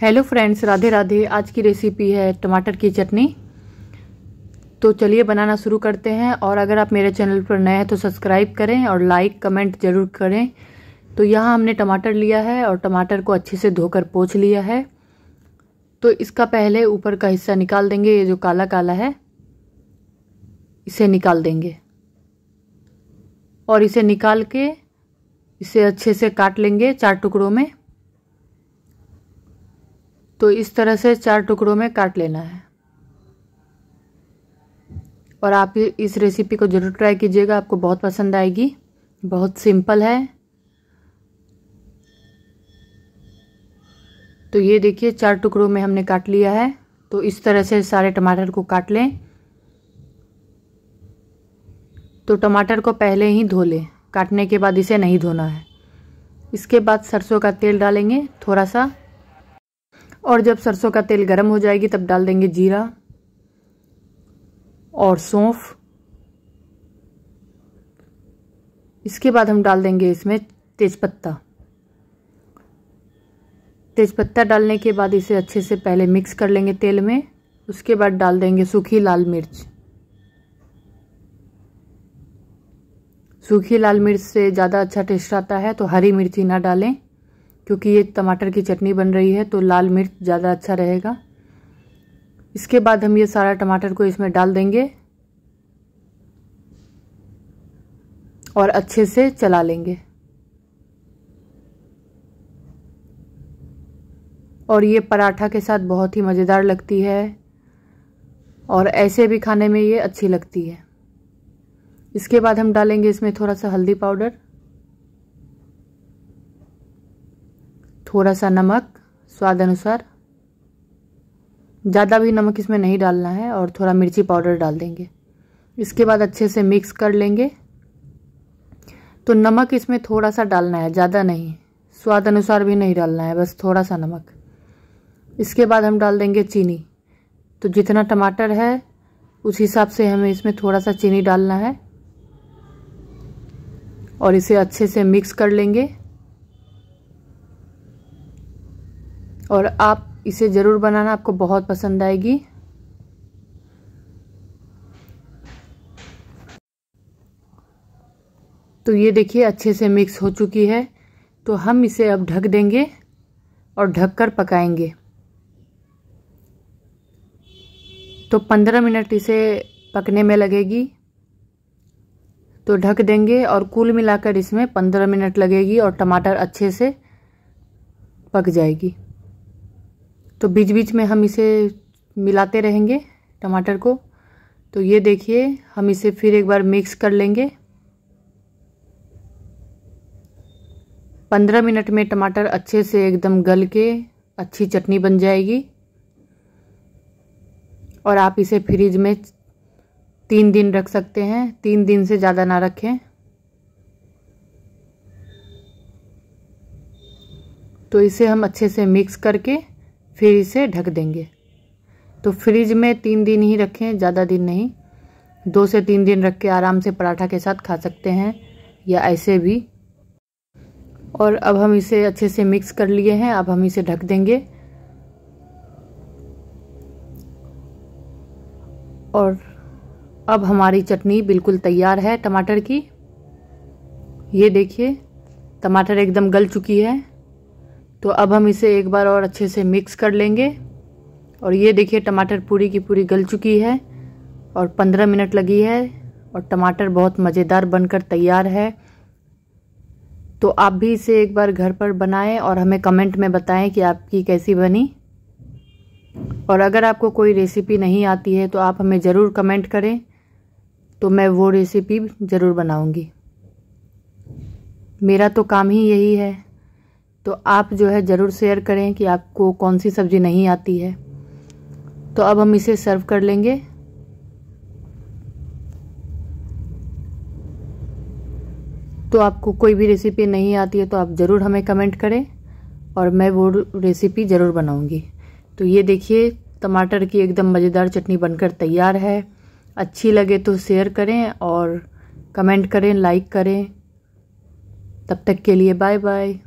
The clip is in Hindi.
हेलो फ्रेंड्स राधे राधे आज की रेसिपी है टमाटर की चटनी तो चलिए बनाना शुरू करते हैं और अगर आप मेरे चैनल पर नए हैं तो सब्सक्राइब करें और लाइक कमेंट ज़रूर करें तो यहाँ हमने टमाटर लिया है और टमाटर को अच्छे से धोकर पोछ लिया है तो इसका पहले ऊपर का हिस्सा निकाल देंगे ये जो काला काला है इसे निकाल देंगे और इसे निकाल के इसे अच्छे से काट लेंगे चार टुकड़ों में तो इस तरह से चार टुकड़ों में काट लेना है और आप इस रेसिपी को ज़रूर ट्राई कीजिएगा आपको बहुत पसंद आएगी बहुत सिंपल है तो ये देखिए चार टुकड़ों में हमने काट लिया है तो इस तरह से सारे टमाटर को काट लें तो टमाटर को पहले ही धो लें काटने के बाद इसे नहीं धोना है इसके बाद सरसों का तेल डालेंगे थोड़ा सा और जब सरसों का तेल गर्म हो जाएगी तब डाल देंगे जीरा और सौंफ इसके बाद हम डाल देंगे इसमें तेज़पत्ता तेज़पत्ता डालने के बाद इसे अच्छे से पहले मिक्स कर लेंगे तेल में उसके बाद डाल देंगे सूखी लाल मिर्च सूखी लाल मिर्च से ज़्यादा अच्छा टेस्ट आता है तो हरी मिर्ची ना डालें क्योंकि ये टमाटर की चटनी बन रही है तो लाल मिर्च ज़्यादा अच्छा रहेगा इसके बाद हम ये सारा टमाटर को इसमें डाल देंगे और अच्छे से चला लेंगे और ये पराठा के साथ बहुत ही मज़ेदार लगती है और ऐसे भी खाने में ये अच्छी लगती है इसके बाद हम डालेंगे इसमें थोड़ा सा हल्दी पाउडर थोड़ा सा नमक स्वाद अनुसार ज़्यादा भी नमक इसमें नहीं डालना है और थोड़ा मिर्ची पाउडर डाल देंगे इसके बाद अच्छे से मिक्स कर लेंगे तो नमक इसमें थोड़ा सा डालना है ज़्यादा नहीं स्वाद अनुसार भी नहीं डालना है बस थोड़ा सा नमक इसके बाद हम डाल देंगे चीनी तो जितना टमाटर है उस हिसाब से हमें इसमें थोड़ा सा चीनी डालना है और इसे अच्छे से मिक्स कर लेंगे और आप इसे ज़रूर बनाना आपको बहुत पसंद आएगी तो ये देखिए अच्छे से मिक्स हो चुकी है तो हम इसे अब ढक देंगे और ढककर पकाएंगे तो पंद्रह मिनट इसे पकने में लगेगी तो ढक देंगे और कुल मिलाकर इसमें पंद्रह मिनट लगेगी और टमाटर अच्छे से पक जाएगी तो बीच बीच में हम इसे मिलाते रहेंगे टमाटर को तो ये देखिए हम इसे फिर एक बार मिक्स कर लेंगे पंद्रह मिनट में टमाटर अच्छे से एकदम गल के अच्छी चटनी बन जाएगी और आप इसे फ्रिज में तीन दिन रख सकते हैं तीन दिन से ज़्यादा ना रखें तो इसे हम अच्छे से मिक्स करके फिर इसे ढक देंगे तो फ्रिज में तीन दिन ही रखें ज़्यादा दिन नहीं दो से तीन दिन रख के आराम से पराठा के साथ खा सकते हैं या ऐसे भी और अब हम इसे अच्छे से मिक्स कर लिए हैं अब हम इसे ढक देंगे और अब हमारी चटनी बिल्कुल तैयार है टमाटर की ये देखिए टमाटर एकदम गल चुकी है तो अब हम इसे एक बार और अच्छे से मिक्स कर लेंगे और ये देखिए टमाटर पूरी की पूरी गल चुकी है और पंद्रह मिनट लगी है और टमाटर बहुत मज़ेदार बनकर तैयार है तो आप भी इसे एक बार घर पर बनाएं और हमें कमेंट में बताएं कि आपकी कैसी बनी और अगर आपको कोई रेसिपी नहीं आती है तो आप हमें ज़रूर कमेंट करें तो मैं वो रेसिपी ज़रूर बनाऊंगी मेरा तो काम ही यही है तो आप जो है ज़रूर शेयर करें कि आपको कौन सी सब्ज़ी नहीं आती है तो अब हम इसे सर्व कर लेंगे तो आपको कोई भी रेसिपी नहीं आती है तो आप ज़रूर हमें कमेंट करें और मैं वो रेसिपी ज़रूर बनाऊंगी तो ये देखिए टमाटर की एकदम मज़ेदार चटनी बनकर तैयार है अच्छी लगे तो शेयर करें और कमेंट करें लाइक करें तब तक के लिए बाय बाय